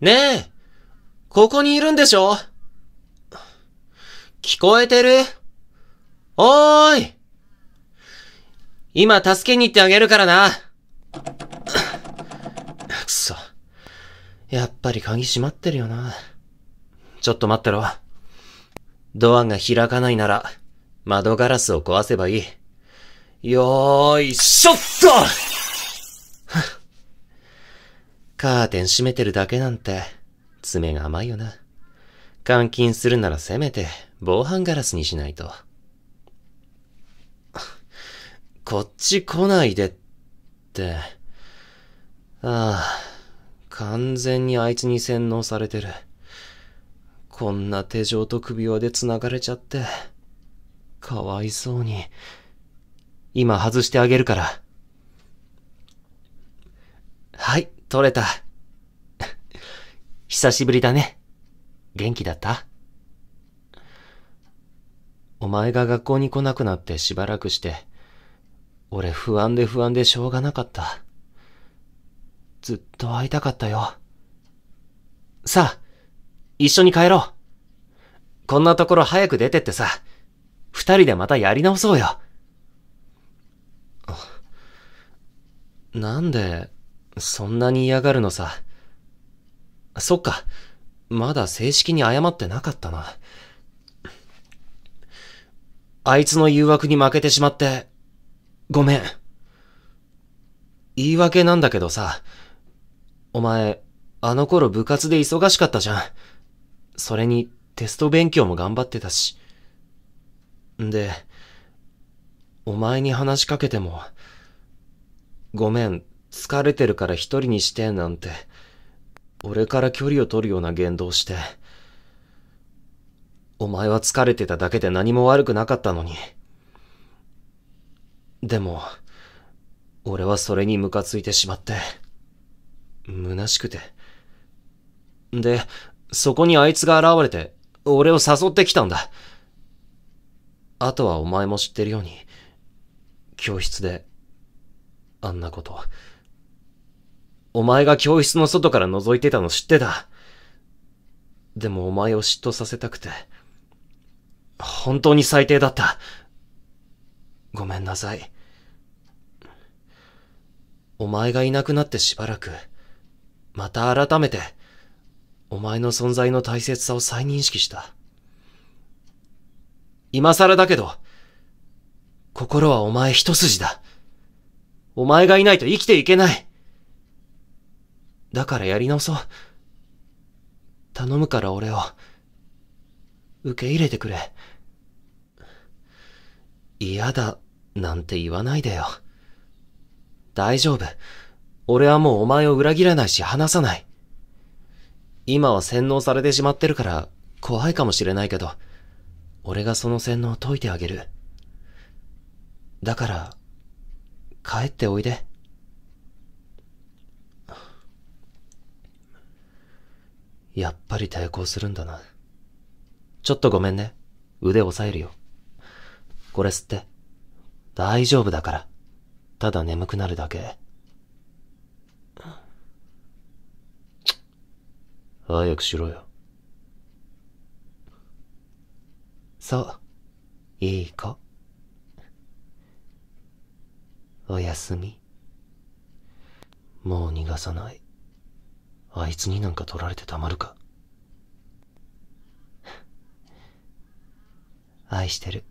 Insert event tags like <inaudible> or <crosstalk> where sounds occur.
ねえ、ここにいるんでしょ聞こえてるおーい今助けに行ってあげるからな。くそ。やっぱり鍵閉まってるよな。ちょっと待ってろ。ドアが開かないなら、窓ガラスを壊せばいい。よーい、しょっとカーテン閉めてるだけなんて、爪が甘いよな。監禁するならせめて、防犯ガラスにしないと。こっち来ないでって。ああ、完全にあいつに洗脳されてる。こんな手錠と首輪で繋がれちゃって。かわいそうに。今外してあげるから。はい。取れた。<laughs> 久しぶりだね。元気だったお前が学校に来なくなってしばらくして、俺不安で不安でしょうがなかった。ずっと会いたかったよ。さあ、一緒に帰ろう。こんなところ早く出てってさ、二人でまたやり直そうよ。なんで、そんなに嫌がるのさ。そっか。まだ正式に謝ってなかったな。あいつの誘惑に負けてしまって、ごめん。言い訳なんだけどさ、お前、あの頃部活で忙しかったじゃん。それに、テスト勉強も頑張ってたし。んで、お前に話しかけても、ごめん疲れてるから一人にしてなんて、俺から距離を取るような言動して。お前は疲れてただけで何も悪くなかったのに。でも、俺はそれにムカついてしまって、虚しくて。で、そこにあいつが現れて、俺を誘ってきたんだ。あとはお前も知ってるように、教室で、あんなこと。お前が教室の外から覗いてたの知ってた。でもお前を嫉妬させたくて。本当に最低だった。ごめんなさい。お前がいなくなってしばらく、また改めて、お前の存在の大切さを再認識した。今更だけど、心はお前一筋だ。お前がいないと生きていけない。だからやり直そう。頼むから俺を。受け入れてくれ。嫌だ、なんて言わないでよ。大丈夫。俺はもうお前を裏切らないし話さない。今は洗脳されてしまってるから怖いかもしれないけど、俺がその洗脳を解いてあげる。だから、帰っておいで。やっぱり抵抗するんだな。ちょっとごめんね。腕押さえるよ。これ吸って。大丈夫だから。ただ眠くなるだけ。早くしろよ。そう。いい子。おやすみ。もう逃がさない。あいつになんか取られてたまるか <laughs> 愛してる